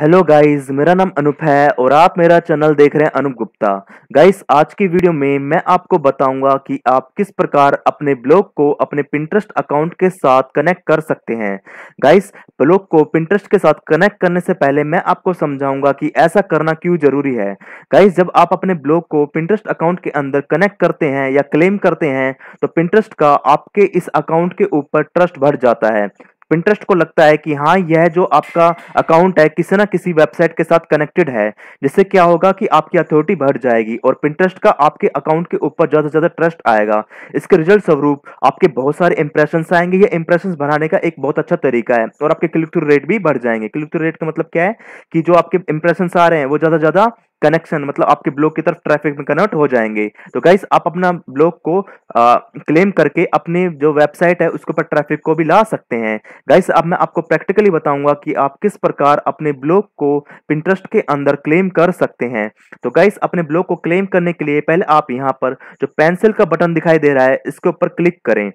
hello guys मेरा नाम अनुप है और आप मेरा चैनल देख रहे हैं अनुप गुप्ता गाइस आज की वीडियो में मैं आपको बताऊंगा कि आप किस प्रकार अपने ब्लॉग को अपने पिंटरेस्ट अकाउंट के साथ कनेक्ट कर सकते हैं गाइस ब्लॉग को पिंटरेस्ट के साथ कनेक्ट करने से पहले मैं आपको समझाऊंगा कि ऐसा करना क्यों जरूरी है गाइस जब आप अपने ब्लॉग को पिंटरेस्ट अकाउंट के अंदर कनेक्ट करते हैं या क्लेम करते हैं तो पिंटरेस्ट का आपके इस अकाउंट के ऊपर ट्रस्ट बढ़ जाता है पिंट्रस्ट को लगता है कि हाँ यह जो आपका अकाउंट है किसी ना किसी वेबसाइट के साथ कनेक्टेड है जिससे क्या होगा कि आपकी अथॉरिटी बढ़ जाएगी और पिंट्रस्ट का आपके अकाउंट के ऊपर ज़्यादा से ज़्यादा ट्रस्ट आएगा इसके रिजल्ट स्वरूप आपके बहुत सारे इंप्रेशन आएंगे ये इंप्रेशन बनाने का एक बहुत अच्छा तरीका है और आपके क्लिक थ्रू रेट भी बढ़ जाएंगे क्लिक थ्रू रेट का मतलब क्या है कि जो आपके इंप्रेशन आ रहे हैं वो ज़्यादा ज़्यादा कनेक्शन मतलब आपके ब्लॉक की तरफ ट्रैफिक में कन्वर्ट हो जाएंगे तो गाइस आप अपना ब्लॉक को आ, क्लेम करके अपने जो वेबसाइट है उसके ऊपर ट्रैफिक को भी ला सकते हैं गाइस अब मैं आपको प्रैक्टिकली बताऊंगा कि आप किस प्रकार अपने ब्लॉग को पिंट्रस्ट के अंदर क्लेम कर सकते हैं तो गाइस अपने ब्लॉक को क्लेम करने के लिए पहले आप यहाँ पर जो पेंसिल का बटन दिखाई दे रहा है इसके ऊपर क्लिक करें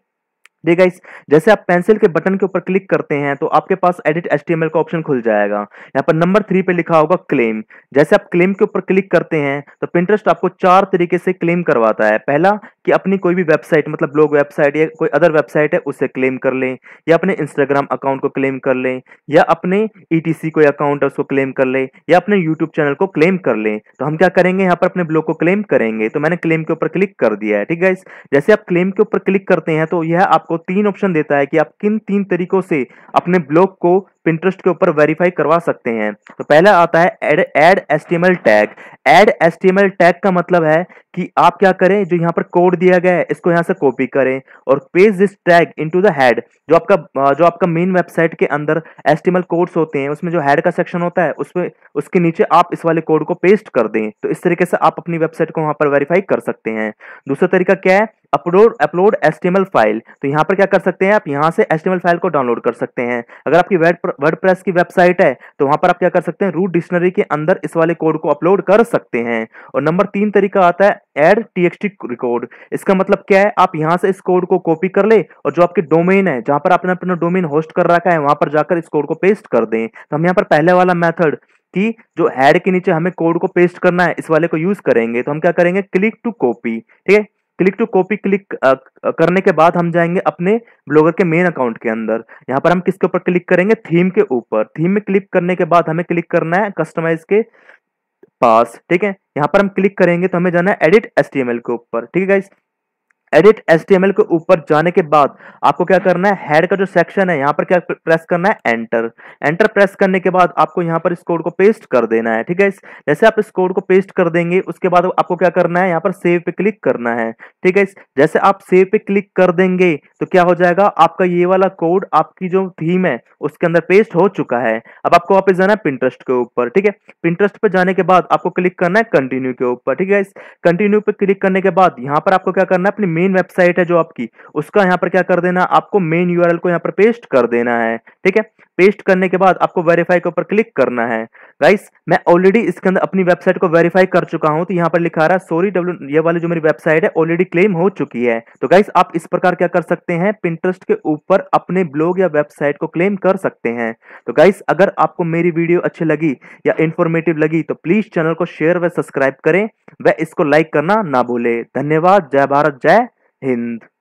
देखा इस जैसे आप पेंसिल के बटन के ऊपर क्लिक करते हैं तो आपके पास एडिट एच का ऑप्शन खुल जाएगा यहाँ पर नंबर थ्री पे लिखा होगा क्लेम जैसे आप क्लेम के ऊपर क्लिक करते हैं तो पिंटरेस्ट आपको चार तरीके से क्लेम करवाता है पहला कि अपनी कोई भी वेबसाइट मतलब ब्लॉग वेबसाइट या कोई अदर वेबसाइट है उसे क्लेम कर लें या अपने इंस्टाग्राम अकाउंट को क्लेम कर लें या अपने ई e कोई अकाउंट है उसको क्लेम कर लें या अपने यूट्यूब चैनल को क्लेम कर लें तो हम क्या करेंगे यहाँ पर अपने ब्लॉग को क्लेम करेंगे तो मैंने क्लेम के ऊपर क्लिक कर दिया है ठीक है जैसे आप क्लेम के ऊपर क्लिक करते हैं तो यह आपको आपको तीन ऑप्शन देता है कि आप किन तीन तरीकों से अपने ब्लॉग को पिंट्रस्ट के ऊपर वेरीफाई करवा सकते हैं तो पहला आता है add add S tag add S tag का मतलब है कि आप क्या करें जो यहाँ पर कोड दिया गया है इसको यहाँ से कॉपी करें और page this tag into the head जो आपका जो आपका मेन वेबसाइट के अंदर एस टी कोड्स होते हैं उसमें जो हेड का सेक्शन होता है उसमें उसके नीचे आप इस वाले कोड को पेस्ट कर दें तो इस तरीके से आप अपनी वेबसाइट को वहाँ पर वेरीफाई कर सकते हैं दूसरा तरीका क्या है अपलोड अपलोड एस फाइल तो यहाँ पर क्या कर सकते हैं आप यहाँ से एस फाइल को डाउनलोड कर सकते हैं अगर आपकी वर्ड प्रेस की वेबसाइट है तो वहाँ पर आप क्या कर सकते हैं रूट डिक्शनरी के अंदर इस वाले कोड को अपलोड कर सकते हैं और नंबर तीन तरीका आता है एड टी रिकॉर्ड इसका मतलब क्या है आप यहाँ से इस कोड को कॉपी कर ले और जो आपके डोमेन है जहाँ पर आपने अपना डोमेन होस्ट कर रखा है वहाँ पर जाकर इस कोड को पेस्ट कर दें तो हम यहाँ पर पहले वाला मैथड कि जो हेड के नीचे हमें कोड को पेस्ट करना है इस वाले को यूज करेंगे तो हम क्या करेंगे क्लिक टू कॉपी ठीक है क्लिक टू कॉपी क्लिक करने के बाद हम जाएंगे अपने ब्लॉगर के मेन अकाउंट के अंदर यहाँ पर हम किसके ऊपर क्लिक करेंगे थीम के ऊपर थीम में क्लिक करने के बाद हमें क्लिक करना है कस्टमाइज के पास ठीक है यहाँ पर हम क्लिक करेंगे तो हमें जाना है एडिट एस के ऊपर ठीक है गाइस एडिट एच के ऊपर जाने के बाद आपको क्या करना है हेड का जो सेक्शन है यहाँ पर क्या प्रेस करना है एंटर एंटर प्रेस करने के बाद आपको यहाँ पर इस कोड को पेस्ट कर देना है ठीक है जैसे आप इस कोड को पेस्ट कर देंगे उसके बाद आपको क्या करना है यहाँ पर सेव पे क्लिक करना है ठीक है जैसे आप सेव पे क्लिक कर देंगे तो क्या हो जाएगा आपका ये वाला कोड आपकी जो थीम है उसके अंदर पेस्ट हो चुका है अब आपको वापस जाना है पिंटरेस्ट के ऊपर ठीक है पिंटरेस्ट पर जाने के बाद आपको क्लिक करना है कंटिन्यू के ऊपर ठीक है कंटिन्यू पे क्लिक करने के बाद यहाँ पर आपको क्या करना है अपनी मेन वेबसाइट है जो आपकी उसका यहाँ पर क्या कर देना आपको मेन यूआरएल को यहाँ पर पेस्ट कर देना है ठीक है पेस्ट करने के बाद आपको वेरीफाई के ऊपर क्लिक करना है गाइस मैं ऑलरेडी इसके अंदर अपनी वेबसाइट को वेरीफाई कर चुका हूं तो यहां पर लिखा रहा है सॉरी डब्ल्यू ये वाली जो मेरी वेबसाइट है ऑलरेडी क्लेम हो चुकी है तो गाइस आप इस प्रकार क्या कर सकते हैं पिंटरेस्ट के ऊपर अपने ब्लॉग या वेबसाइट को क्लेम कर सकते हैं तो गाइस अगर आपको मेरी वीडियो अच्छी लगी या इन्फॉर्मेटिव लगी तो प्लीज चैनल को शेयर व सब्सक्राइब करें व इसको लाइक करना ना भूले धन्यवाद जय भारत जय हिंद